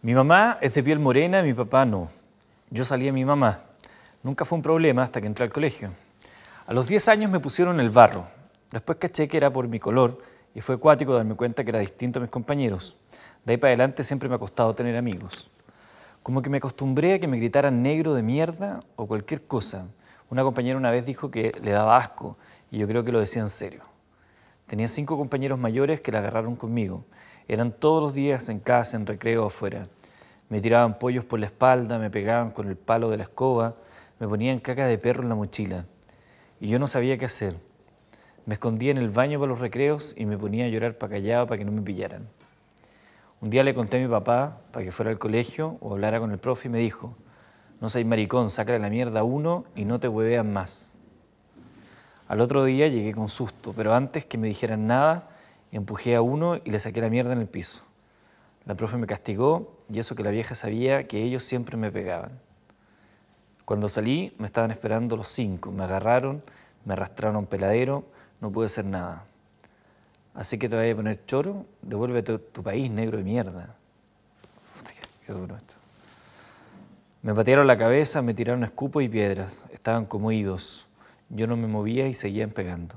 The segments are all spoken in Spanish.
Mi mamá es de piel morena, y mi papá no. Yo salí a mi mamá. Nunca fue un problema hasta que entré al colegio. A los 10 años me pusieron el barro. Después caché que era por mi color y fue acuático darme cuenta que era distinto a mis compañeros. De ahí para adelante siempre me ha costado tener amigos. Como que me acostumbré a que me gritaran negro de mierda o cualquier cosa. Una compañera una vez dijo que le daba asco y yo creo que lo decía en serio. Tenía cinco compañeros mayores que la agarraron conmigo eran todos los días en casa, en recreo, afuera. Me tiraban pollos por la espalda, me pegaban con el palo de la escoba, me ponían caca de perro en la mochila. Y yo no sabía qué hacer. Me escondía en el baño para los recreos y me ponía a llorar para callado para que no me pillaran. Un día le conté a mi papá para que fuera al colegio o hablara con el profe y me dijo, no seas maricón, saca la mierda uno y no te huevean más. Al otro día llegué con susto, pero antes que me dijeran nada, empujé a uno y le saqué la mierda en el piso. La profe me castigó y eso que la vieja sabía que ellos siempre me pegaban. Cuando salí me estaban esperando los cinco, me agarraron, me arrastraron a un peladero, no pude hacer nada. Así que te voy a poner choro, devuélvete tu país, negro de mierda. Qué duro esto. Me patearon la cabeza, me tiraron escupo y piedras. Estaban como idos. Yo no me movía y seguían pegando.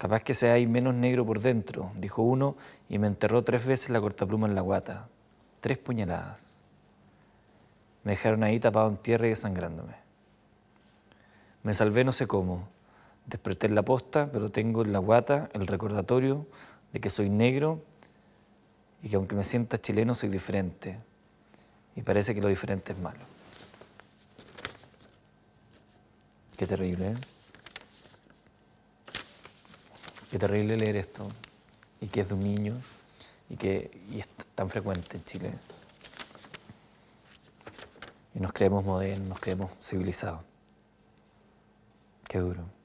Capaz que sea ahí menos negro por dentro, dijo uno y me enterró tres veces la cortapluma en la guata. Tres puñaladas. Me dejaron ahí tapado en tierra y desangrándome. Me salvé no sé cómo. Desperté en la posta, pero tengo en la guata el recordatorio de que soy negro y que aunque me sienta chileno soy diferente. Y parece que lo diferente es malo. Qué terrible, ¿eh? Qué terrible leer esto, y que es de un niño, y que es tan frecuente en Chile. Y nos creemos modernos, nos creemos civilizados. Qué duro.